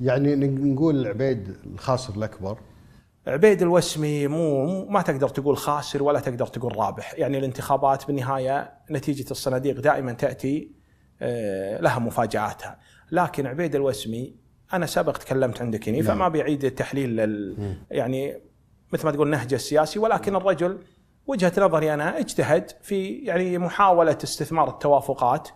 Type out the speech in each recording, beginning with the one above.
يعني نقول عبيد الخاسر الاكبر عبيد الوسمي مو ما تقدر تقول خاسر ولا تقدر تقول رابح، يعني الانتخابات بالنهايه نتيجه الصناديق دائما تاتي آه، لها مفاجاتها، لكن عبيد الوسمي انا سبق تكلمت عندك هنا فما نعم. بيعيد التحليل لل يعني مثل ما تقول نهجه السياسي ولكن الرجل وجهه نظري انا اجتهد في يعني محاوله استثمار التوافقات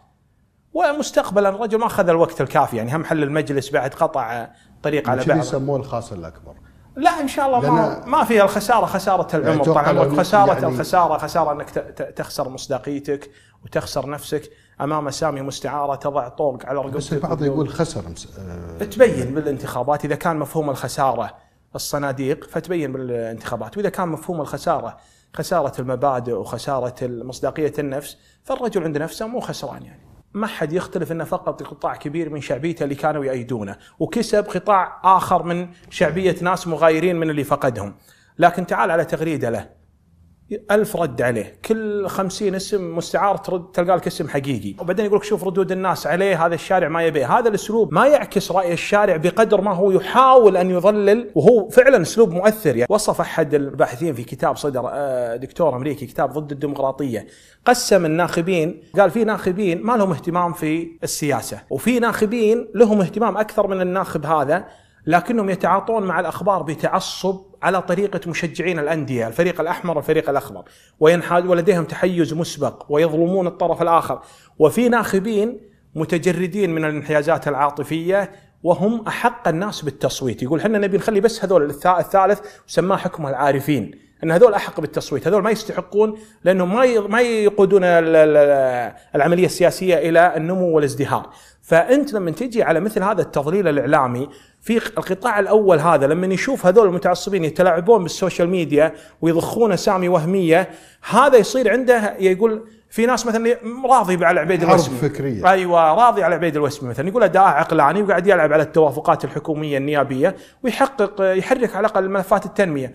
ومستقبلا الرجل ما اخذ الوقت الكافي يعني هم حل المجلس بعد قطع طريق يعني على بعض يسموه الخاسر الاكبر لا ان شاء الله ما ما فيها الخساره خساره يعني العمر طال عمرك خساره يعني الخساره خساره انك تخسر مصداقيتك وتخسر نفسك امام سامي مستعاره تضع طوق على رقبتك بس البعض يقول خسر أه تبين بالانتخابات اذا كان مفهوم الخساره الصناديق فتبين بالانتخابات واذا كان مفهوم الخساره خساره المبادئ وخساره مصداقيه النفس فالرجل عند نفسه مو خسران يعني ما حد يختلف انه فقط قطاع كبير من شعبيته اللي كانوا يأيدونه وكسب قطاع اخر من شعبيه ناس مغايرين من اللي فقدهم لكن تعال على تغريده له ألف رد عليه كل خمسين اسم مستعار ترد تلقى لك اسم حقيقي وبعدين يقول لك شوف ردود الناس عليه هذا الشارع ما يبيه هذا الأسلوب ما يعكس رأي الشارع بقدر ما هو يحاول أن يضلل وهو فعلا أسلوب مؤثر يعني وصف أحد الباحثين في كتاب صدر آه، دكتور أمريكي كتاب ضد الديمقراطية قسم الناخبين قال في ناخبين ما لهم اهتمام في السياسة وفي ناخبين لهم اهتمام أكثر من الناخب هذا لكنهم يتعاطون مع الاخبار بتعصب على طريقه مشجعين الانديه، الفريق الاحمر والفريق الاخضر، وينحاز ولديهم تحيز مسبق ويظلمون الطرف الاخر، وفي ناخبين متجردين من الانحيازات العاطفيه وهم احق الناس بالتصويت، يقول احنا نبي نخلي بس هذول الثالث وسماه حكم العارفين، ان هذول احق بالتصويت، هذول ما يستحقون لانهم ما ما يقودون العمليه السياسيه الى النمو والازدهار، فانت لما تجي على مثل هذا التضليل الاعلامي في القطاع الاول هذا لما يشوف هذول المتعصبين يتلاعبون بالسوشيال ميديا ويضخون اسامي وهميه، هذا يصير عنده يقول في ناس مثلا راضي على عبيد الوسمي حرب فكريه ايوه راضي على عبيد الوسمي مثلا يقول ده عقلاني وقاعد يلعب على التوافقات الحكوميه النيابيه ويحقق يحرك على الاقل ملفات التنميه،